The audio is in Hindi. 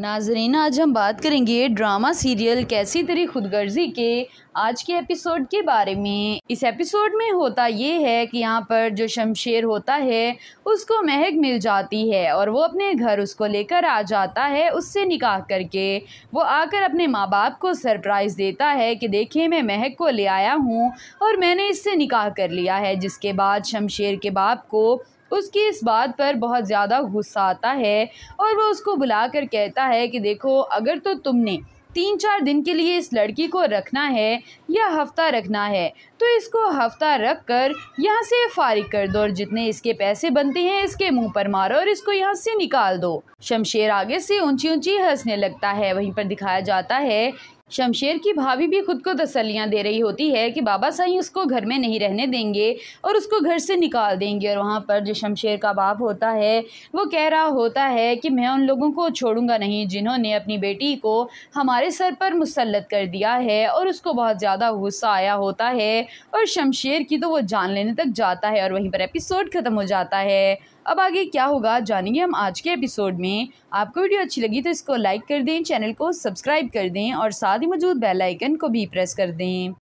नाजरीन आज हम बात करेंगे ड्रामा सीरियल कैसी तेरी खुदगर्जी के आज के एपिसोड के बारे में इस एपिसोड में होता ये है कि यहाँ पर जो शमशेर होता है उसको महक मिल जाती है और वो अपने घर उसको लेकर आ जाता है उससे निकाह करके वो आकर अपने माँ बाप को सरप्राइज़ देता है कि देखिए मैं महक को ले आया हूँ और मैंने इससे निकाह कर लिया है जिसके बाद शमशेर के बाप को उसकी इस बात पर बहुत ज़्यादा गुस्सा आता है और वो उसको बुला कर कहता है कि देखो अगर तो तुमने तीन चार दिन के लिए इस लड़की को रखना है या हफ्ता रखना है तो इसको हफ्ता रख कर यहाँ से फारिग कर दो और जितने इसके पैसे बनते हैं इसके मुंह पर मारो और इसको यहाँ से निकाल दो शमशेर आगे से ऊंची ऊंची हंसने लगता है वहीं पर दिखाया जाता है शमशेर की भाभी भी खुद को तसलियाँ दे रही होती है कि बाबा साई उसको घर में नहीं रहने देंगे और उसको घर से निकाल देंगे और वहाँ पर जो शमशेर का बाप होता है वो कह रहा होता है कि मैं उन लोगों को छोड़ूंगा नहीं जिन्होंने अपनी बेटी को हमारे सर पर मुसलत कर दिया है और उसको बहुत ज़्यादा गुस्सा आया होता है और शमशेर की तो वो जान लेने तक जाता है और वहीं पर एपिसोड ख़त्म हो जाता है अब आगे क्या होगा जानेंगे हम आज के एपिसोड में आपको वीडियो अच्छी लगी तो इसको लाइक कर दें चैनल को सब्सक्राइब कर दें और साथ साथ ही मौजूद बेल आइकन को भी प्रेस कर दें